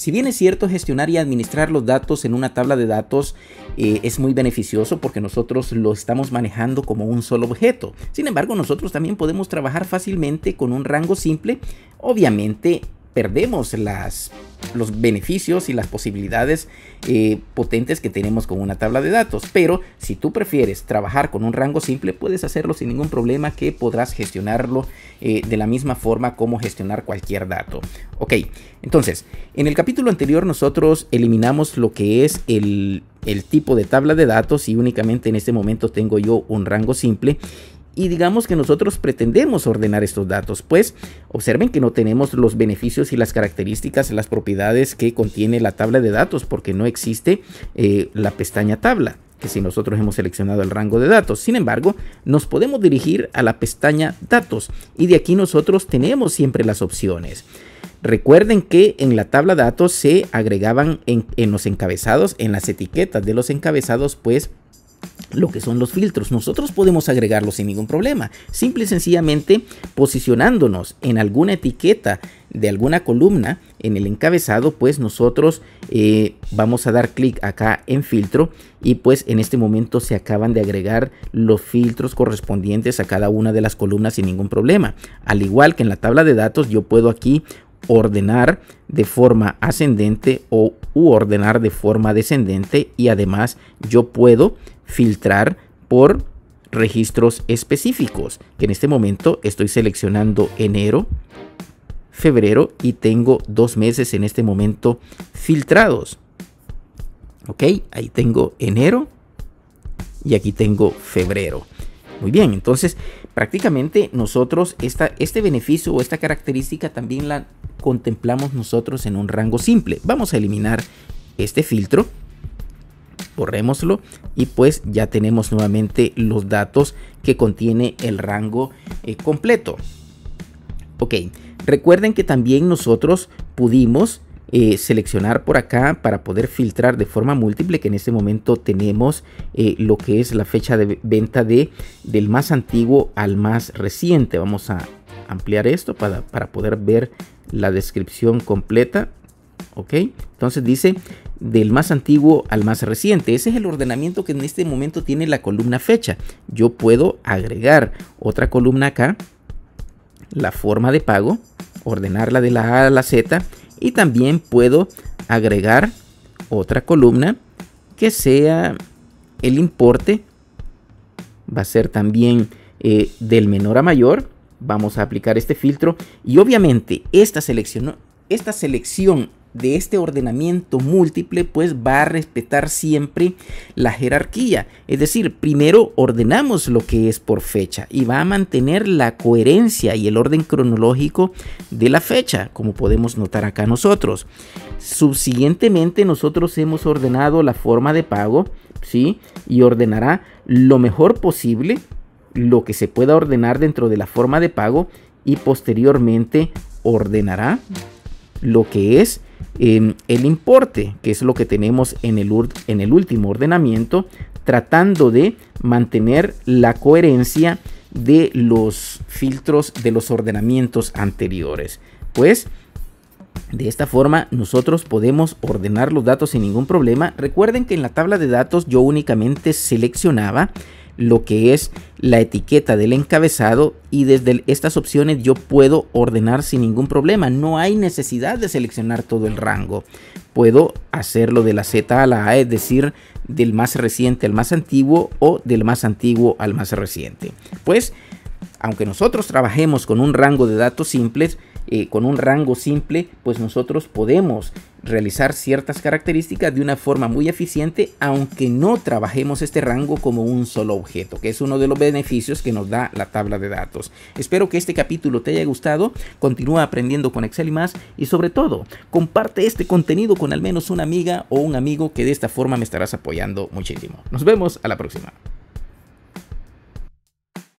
Si bien es cierto, gestionar y administrar los datos en una tabla de datos eh, es muy beneficioso porque nosotros lo estamos manejando como un solo objeto. Sin embargo, nosotros también podemos trabajar fácilmente con un rango simple, obviamente perdemos los beneficios y las posibilidades eh, potentes que tenemos con una tabla de datos. Pero si tú prefieres trabajar con un rango simple, puedes hacerlo sin ningún problema que podrás gestionarlo eh, de la misma forma como gestionar cualquier dato. Ok, entonces, en el capítulo anterior nosotros eliminamos lo que es el tipo de tabla de datos y únicamente en este momento tengo yo un rango simple y digamos que nosotros pretendemos ordenar estos datos, pues observen que no tenemos los beneficios y las características, las propiedades que contiene la tabla de datos porque no existe eh, la pestaña tabla que si nosotros hemos seleccionado el rango de datos. Sin embargo, nos podemos dirigir a la pestaña datos y de aquí nosotros tenemos siempre las opciones. Recuerden que en la tabla datos se agregaban en, en los encabezados, en las etiquetas de los encabezados, pues lo que son los filtros. Nosotros podemos agregarlos sin ningún problema, simple y sencillamente posicionándonos en alguna etiqueta de alguna columna en el encabezado, pues nosotros eh, vamos a dar clic acá en filtro y pues en este momento se acaban de agregar los filtros correspondientes a cada una de las columnas sin ningún problema. Al igual que en la tabla de datos yo puedo aquí ordenar de forma ascendente o u ordenar de forma descendente y además yo puedo filtrar por registros específicos que en este momento estoy seleccionando enero febrero y tengo dos meses en este momento filtrados ok ahí tengo enero y aquí tengo febrero muy bien, entonces prácticamente nosotros esta, este beneficio o esta característica también la contemplamos nosotros en un rango simple. Vamos a eliminar este filtro, borrémoslo y pues ya tenemos nuevamente los datos que contiene el rango eh, completo. Ok, recuerden que también nosotros pudimos eh, seleccionar por acá para poder filtrar de forma múltiple que en este momento tenemos eh, lo que es la fecha de venta de del más antiguo al más reciente vamos a ampliar esto para, para poder ver la descripción completa ok entonces dice del más antiguo al más reciente. Ese es el ordenamiento que en este momento tiene la columna fecha. Yo puedo agregar otra columna acá, la forma de pago, ordenarla de la A a la Z y también puedo agregar otra columna que sea el importe va a ser también eh, del menor a mayor vamos a aplicar este filtro y obviamente esta selección, esta selección de este ordenamiento múltiple pues va a respetar siempre la jerarquía. Es decir, primero ordenamos lo que es por fecha y va a mantener la coherencia y el orden cronológico de la fecha, como podemos notar acá nosotros. Subsiguientemente nosotros hemos ordenado la forma de pago, ¿sí? Y ordenará lo mejor posible lo que se pueda ordenar dentro de la forma de pago y posteriormente ordenará lo que es Em, el importe, que es lo que tenemos en el, en el último ordenamiento, tratando de mantener la coherencia de los filtros de los ordenamientos anteriores. Pues de esta forma nosotros podemos ordenar los datos sin ningún problema. Recuerden que en la tabla de datos yo únicamente seleccionaba lo que es la etiqueta del encabezado y desde estas opciones yo puedo ordenar sin ningún problema. No hay necesidad de seleccionar todo el rango. Puedo hacerlo de la Z a la A, es decir, del más reciente al más antiguo o del más antiguo al más reciente. Pues, aunque nosotros trabajemos con un rango de datos simples, eh, con un rango simple, pues nosotros podemos realizar ciertas características de una forma muy eficiente, aunque no trabajemos este rango como un solo objeto, que es uno de los beneficios que nos da la tabla de datos. Espero que este capítulo te haya gustado, continúa aprendiendo con Excel y más, y sobre todo, comparte este contenido con al menos una amiga o un amigo que de esta forma me estarás apoyando muchísimo. Nos vemos a la próxima.